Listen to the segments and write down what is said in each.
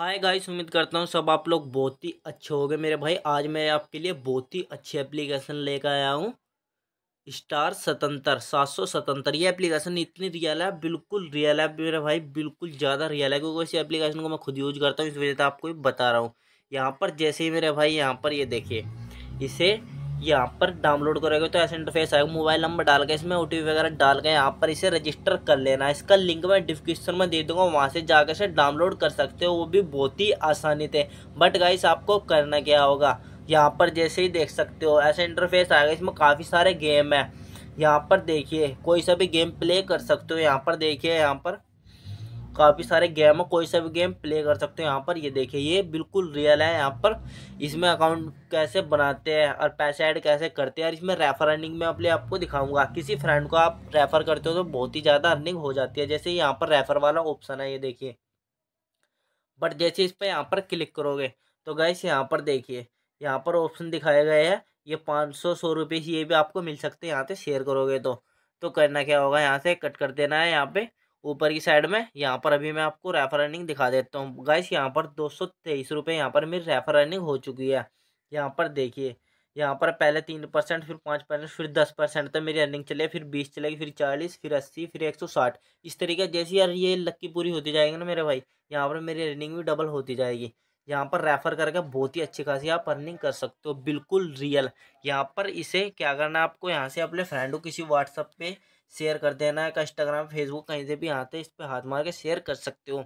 hi guys उम्मीद करता हूँ सब आप लोग बहुत ही अच्छे होंगे मेरे भाई आज मैं आपके लिए बहुत ही अच्छी एप्लीकेशन लेकर आया हूँ स्टार सतंतर सात सौ सतंतर ये एप्लीकेशन इतनी रियल है बिल्कुल रियल है मेरे भाई बिल्कुल ज़्यादा रियल है क्योंकि इस एप्लीकेशन को मैं खुद यूज करता हूँ इस वजह से आपको बता रहा हूँ यहाँ पर जैसे ही मेरे भाई यहाँ पर ये यह देखिए इसे यहाँ पर डाउनलोड करोगे तो ऐसा इंटरफेस आएगा मोबाइल नंबर डाल के इसमें ओ वगैरह डाल के यहाँ पर इसे रजिस्टर कर लेना है इसका लिंक मैं डिस्क्रिप्शन में दे दूंगा वहाँ से जाकर इसे डाउनलोड कर सकते हो वो भी बहुत ही आसानी थे बट गाइस आपको करना क्या होगा यहाँ पर जैसे ही देख सकते हो ऐसा इंटरफेस आएगा इसमें काफ़ी सारे गेम है यहाँ पर देखिए कोई सा भी गेम प्ले कर सकते हो यहाँ पर देखिए यहाँ पर काफ़ी सारे गेम है कोई सा भी गेम प्ले कर सकते हो यहाँ पर ये देखिए ये बिल्कुल रियल है यहाँ पर इसमें अकाउंट कैसे बनाते हैं और पैसे ऐड कैसे करते हैं और इसमें रेफर अर्निंग में अपने आपको दिखाऊंगा किसी फ्रेंड को आप रेफ़र करते हो तो बहुत ही ज़्यादा अर्निंग हो जाती है जैसे यहाँ पर रेफ़र वाला ऑप्शन है ये देखिए बट जैसे इस पर यहाँ पर क्लिक करोगे तो गैस यहाँ पर देखिए यहाँ पर ऑप्शन दिखाए गए हैं ये पाँच सौ सौ रुपये ये भी आपको मिल सकते हैं यहाँ से शेयर करोगे तो तो करना क्या होगा यहाँ से कट कर देना है यहाँ पे ऊपर की साइड में यहाँ पर अभी मैं आपको रेफर अर्निंग दिखा देता हूँ गाइस यहाँ पर दो सौ तेईस रुपये यहाँ पर मेरी रेफर अर्निंग हो चुकी है यहाँ पर देखिए यहाँ पर पहले तीन परसेंट फिर पाँच परसेंट फिर दस परसेंट तक मेरी अर्निंग चले फिर बीस चलेगी फिर चालीस फिर अस्सी फिर एक सौ साठ इस तरीके जैसे यार ये लक्की पूरी होती जाएगी ना मेरे भाई यहाँ पर मेरी अर्निंग भी डबल होती जाएगी यहाँ पर रेफ़र करके बहुत ही अच्छी खासी आप अर्निंग कर सकते हो बिल्कुल रियल यहाँ पर इसे क्या करना है आपको यहाँ से अपने फ्रेंड को किसी व्हाट्सअप पे शेयर कर देना है इंस्टाग्राम फेसबुक कहीं से भी यहाँ पे इस पर हाथ मार के शेयर कर सकते हो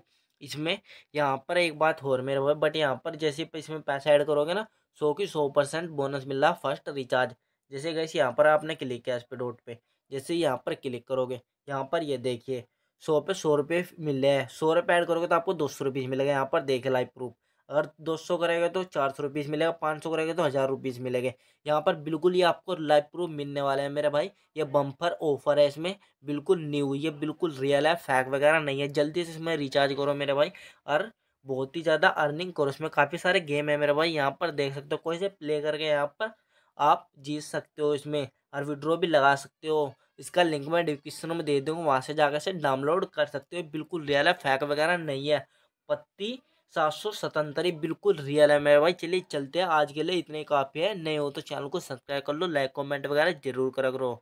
इसमें यहाँ पर एक बात और मेरे भाई बट यहाँ पर जैसे इसमें पैसा ऐड करोगे ना सौ की सौ परसेंट बोनस मिल रहा फर्स्ट रिचार्ज जैसे कैसे यहाँ पर आपने क्लिक किया इस पे डॉट पे जैसे यहाँ पर क्लिक करोगे यहाँ पर ये देखिए सौ पे सौ रुपये मिल रहे हैं सौ रुपये ऐड करोगे तो आपको दो सौ रुपये मिलेगा यहाँ पर देखे लाइव प्रूफ अगर दो सौ करेगा तो चार सौ रुपीस मिलेगा पाँच सौ करेगा तो हज़ार रुपीज़ मिलेंगे यहाँ पर बिल्कुल ये आपको लाइव प्रूफ मिलने वाला है मेरे भाई ये बम्फर ऑफर है इसमें बिल्कुल न्यू ये बिल्कुल रियल है फैक वगैरह नहीं है जल्दी से इसमें रिचार्ज करो मेरे भाई और बहुत ही ज़्यादा अर्निंग करो इसमें काफ़ी सारे गेम है मेरे भाई यहाँ पर देख सकते हो कोई से प्ले करके यहाँ पर आप जीत सकते हो इसमें और विड्रॉ भी लगा सकते हो इसका लिंक मैं डिस्क्रिप्शन में दे दूँगा वहाँ से जाकर से डाउनलोड कर सकते हो बिल्कुल रियल है फैक वगैरह नहीं है पत्ती सात सौ सतहत्तर बिल्कुल रियल है मेरे भाई चलिए चलते हैं आज के लिए इतने काफ़ी है नहीं हो तो चैनल को सब्सक्राइब कर लो लाइक कमेंट वगैरह जरूर करा करो